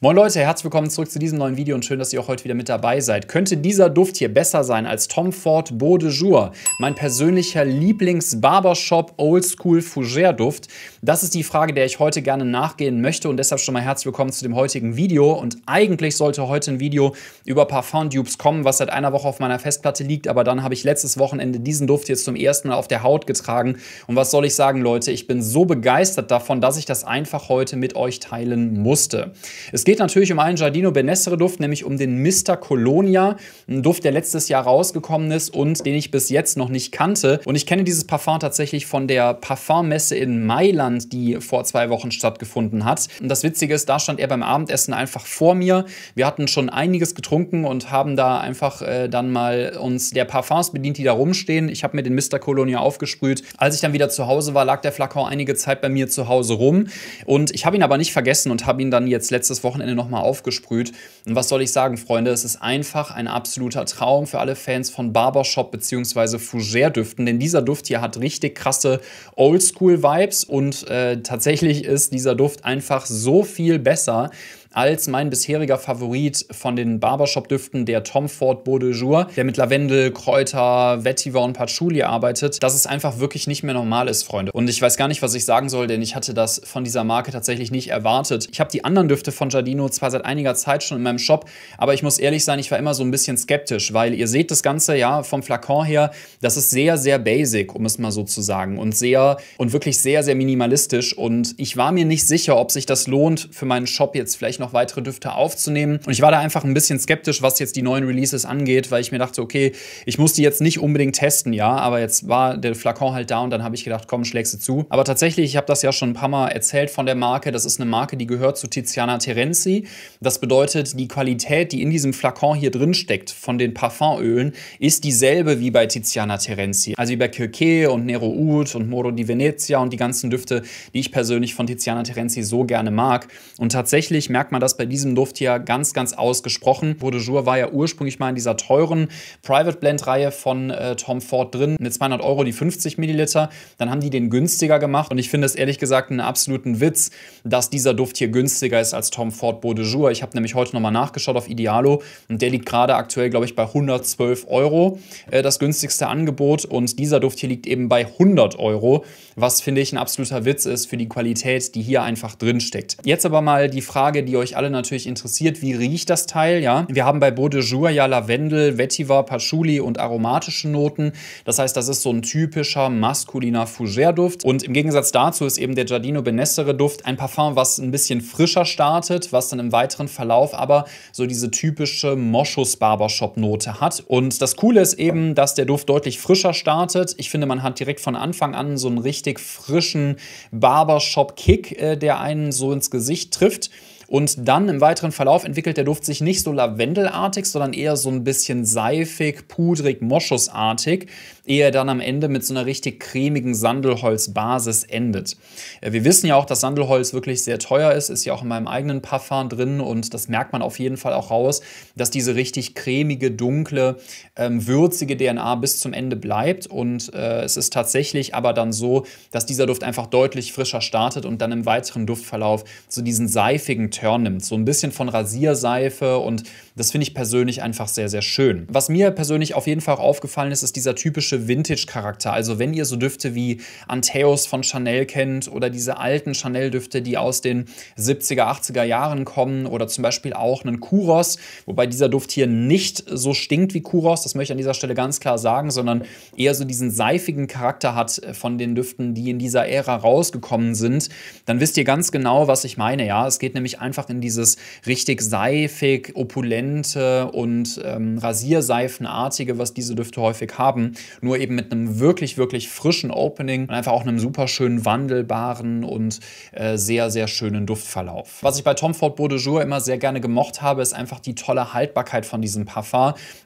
Moin Leute, herzlich willkommen zurück zu diesem neuen Video und schön, dass ihr auch heute wieder mit dabei seid. Könnte dieser Duft hier besser sein als Tom Ford Beau de Jour? Mein persönlicher Lieblings-Barbershop Oldschool Fougère Duft. Das ist die Frage, der ich heute gerne nachgehen möchte und deshalb schon mal herzlich willkommen zu dem heutigen Video. Und eigentlich sollte heute ein Video über Parfum Dupes kommen, was seit einer Woche auf meiner Festplatte liegt, aber dann habe ich letztes Wochenende diesen Duft jetzt zum ersten Mal auf der Haut getragen. Und was soll ich sagen, Leute? Ich bin so begeistert davon, dass ich das einfach heute mit euch teilen musste. Es es geht natürlich um einen Giardino Benessere Duft, nämlich um den Mr. Colonia, ein Duft, der letztes Jahr rausgekommen ist und den ich bis jetzt noch nicht kannte. Und ich kenne dieses Parfum tatsächlich von der Parfummesse in Mailand, die vor zwei Wochen stattgefunden hat. Und das Witzige ist, da stand er beim Abendessen einfach vor mir. Wir hatten schon einiges getrunken und haben da einfach äh, dann mal uns der Parfums bedient, die da rumstehen. Ich habe mir den Mr. Colonia aufgesprüht. Als ich dann wieder zu Hause war, lag der Flakon einige Zeit bei mir zu Hause rum. Und ich habe ihn aber nicht vergessen und habe ihn dann jetzt letztes Wochenende Wochenende nochmal aufgesprüht. Und was soll ich sagen, Freunde? Es ist einfach ein absoluter Traum für alle Fans von Barbershop bzw. Fougère-Düften, denn dieser Duft hier hat richtig krasse Oldschool-Vibes und äh, tatsächlich ist dieser Duft einfach so viel besser als mein bisheriger Favorit von den Barbershop-Düften, der Tom Ford Beau de Jour, der mit Lavendel, Kräuter, Vetiver und Patchouli arbeitet, dass es einfach wirklich nicht mehr normal ist, Freunde. Und ich weiß gar nicht, was ich sagen soll, denn ich hatte das von dieser Marke tatsächlich nicht erwartet. Ich habe die anderen Düfte von Giardino zwar seit einiger Zeit schon in meinem Shop, aber ich muss ehrlich sein, ich war immer so ein bisschen skeptisch, weil ihr seht das Ganze ja vom Flakon her, das ist sehr, sehr basic, um es mal so zu sagen, und sehr und wirklich sehr, sehr minimalistisch. Und ich war mir nicht sicher, ob sich das lohnt, für meinen Shop jetzt vielleicht noch noch weitere Düfte aufzunehmen. Und ich war da einfach ein bisschen skeptisch, was jetzt die neuen Releases angeht, weil ich mir dachte, okay, ich muss die jetzt nicht unbedingt testen, ja, aber jetzt war der Flakon halt da und dann habe ich gedacht, komm, schlägst du zu. Aber tatsächlich, ich habe das ja schon ein paar Mal erzählt von der Marke. Das ist eine Marke, die gehört zu Tiziana Terenzi. Das bedeutet, die Qualität, die in diesem Flakon hier drin steckt, von den Parfumölen, ist dieselbe wie bei Tiziana Terenzi. Also wie bei Kirke und Nero Ud und Moro di Venezia und die ganzen Düfte, die ich persönlich von Tiziana Terenzi so gerne mag. Und tatsächlich merkt man man das bei diesem Duft hier ganz, ganz ausgesprochen. Eau Jour war ja ursprünglich mal in dieser teuren Private Blend Reihe von äh, Tom Ford drin, mit 200 Euro die 50 Milliliter. Dann haben die den günstiger gemacht und ich finde es ehrlich gesagt einen absoluten Witz, dass dieser Duft hier günstiger ist als Tom Ford Beau Jour. Ich habe nämlich heute nochmal nachgeschaut auf Idealo und der liegt gerade aktuell, glaube ich, bei 112 Euro, äh, das günstigste Angebot und dieser Duft hier liegt eben bei 100 Euro, was finde ich ein absoluter Witz ist für die Qualität, die hier einfach drin steckt. Jetzt aber mal die Frage, die euch euch alle natürlich interessiert, wie riecht das Teil, ja. Wir haben bei Beau Jour ja Lavendel, Vetiver, Patchouli und aromatische Noten. Das heißt, das ist so ein typischer maskuliner Fougère-Duft. Und im Gegensatz dazu ist eben der Giardino Benessere-Duft ein Parfum, was ein bisschen frischer startet, was dann im weiteren Verlauf aber so diese typische Moschus-Barbershop-Note hat. Und das Coole ist eben, dass der Duft deutlich frischer startet. Ich finde, man hat direkt von Anfang an so einen richtig frischen Barbershop-Kick, äh, der einen so ins Gesicht trifft. Und dann im weiteren Verlauf entwickelt der Duft sich nicht so lavendelartig, sondern eher so ein bisschen seifig, pudrig, moschusartig, ehe er dann am Ende mit so einer richtig cremigen Sandelholzbasis endet. Äh, wir wissen ja auch, dass Sandelholz wirklich sehr teuer ist, ist ja auch in meinem eigenen Parfum drin und das merkt man auf jeden Fall auch raus, dass diese richtig cremige, dunkle, ähm, würzige DNA bis zum Ende bleibt und äh, es ist tatsächlich aber dann so, dass dieser Duft einfach deutlich frischer startet und dann im weiteren Duftverlauf so diesen seifigen Return nimmt. So ein bisschen von Rasierseife und das finde ich persönlich einfach sehr, sehr schön. Was mir persönlich auf jeden Fall aufgefallen ist, ist dieser typische Vintage-Charakter. Also wenn ihr so Düfte wie Anteos von Chanel kennt oder diese alten Chanel-Düfte, die aus den 70er, 80er Jahren kommen oder zum Beispiel auch einen Kuros, wobei dieser Duft hier nicht so stinkt wie Kuros, das möchte ich an dieser Stelle ganz klar sagen, sondern eher so diesen seifigen Charakter hat äh, von den Düften, die in dieser Ära rausgekommen sind, dann wisst ihr ganz genau, was ich meine. Ja, es geht nämlich einfach in dieses richtig seifig, opulent Medikamente und ähm, Rasierseifenartige, was diese Düfte häufig haben, nur eben mit einem wirklich, wirklich frischen Opening und einfach auch einem super schönen wandelbaren und äh, sehr, sehr schönen Duftverlauf. Was ich bei Tom Ford Beau immer sehr gerne gemocht habe, ist einfach die tolle Haltbarkeit von diesem Parfum.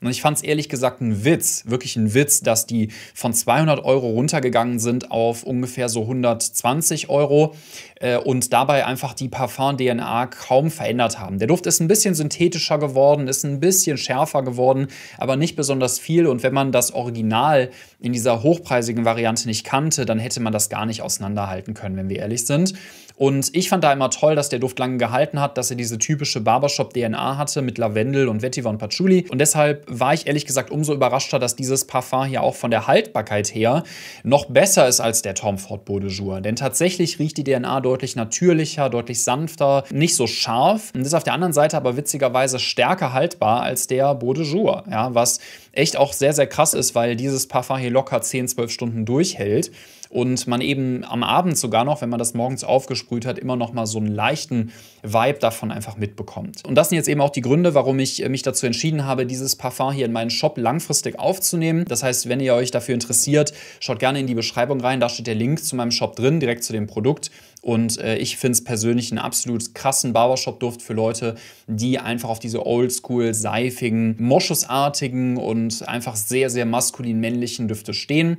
Und ich fand es ehrlich gesagt ein Witz, wirklich ein Witz, dass die von 200 Euro runtergegangen sind auf ungefähr so 120 Euro äh, und dabei einfach die Parfum-DNA kaum verändert haben. Der Duft ist ein bisschen synthetischer geworden geworden, ist ein bisschen schärfer geworden, aber nicht besonders viel. Und wenn man das Original in dieser hochpreisigen Variante nicht kannte, dann hätte man das gar nicht auseinanderhalten können, wenn wir ehrlich sind. Und ich fand da immer toll, dass der Duft lange gehalten hat, dass er diese typische Barbershop-DNA hatte mit Lavendel und Vetiver und Patchouli. Und deshalb war ich ehrlich gesagt umso überraschter, dass dieses Parfum hier auch von der Haltbarkeit her noch besser ist als der Tom Ford Beau Jour. Denn tatsächlich riecht die DNA deutlich natürlicher, deutlich sanfter, nicht so scharf. Und ist auf der anderen Seite aber witzigerweise stärker haltbar als der Beau Jour. Ja, was echt auch sehr, sehr krass ist, weil dieses Parfum hier locker 10, 12 Stunden durchhält und man eben am Abend sogar noch, wenn man das morgens aufgesprüht hat, immer noch mal so einen leichten Vibe davon einfach mitbekommt. Und das sind jetzt eben auch die Gründe, warum ich äh, mich dazu entschieden habe, dieses Parfum hier in meinen Shop langfristig aufzunehmen. Das heißt, wenn ihr euch dafür interessiert, schaut gerne in die Beschreibung rein, da steht der Link zu meinem Shop drin, direkt zu dem Produkt und äh, ich finde es persönlich einen absolut krassen Barbershop-Duft für Leute, die einfach auf diese oldschool, seifigen, moschusartigen und einfach sehr, sehr maskulin-männlichen Düfte stehen.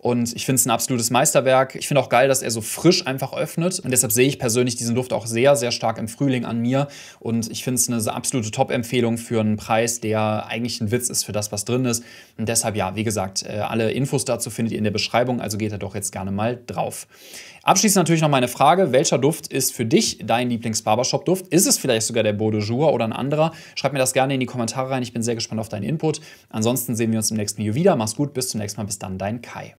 Und ich finde es ein absolutes Meisterwerk. Ich finde auch geil, dass er so frisch einfach öffnet. Und deshalb sehe ich persönlich diesen Duft auch sehr, sehr stark im Frühling an mir. Und ich finde es eine absolute Top-Empfehlung für einen Preis, der eigentlich ein Witz ist für das, was drin ist. Und deshalb, ja, wie gesagt, äh, alle Infos dazu findet ihr in der Beschreibung. Also geht da doch jetzt gerne mal drauf. Abschließend natürlich noch meine Frage: Welcher Duft ist für dich dein Lieblings-Barbershop-Duft? Ist es vielleicht sogar der Bordeaux Jour oder ein anderer? Schreib mir das gerne in die Kommentare rein. Ich bin sehr gespannt auf deinen Input. Ansonsten sehen wir uns im nächsten Video wieder. Mach's gut, bis zum nächsten Mal. Bis dann, dein Kai.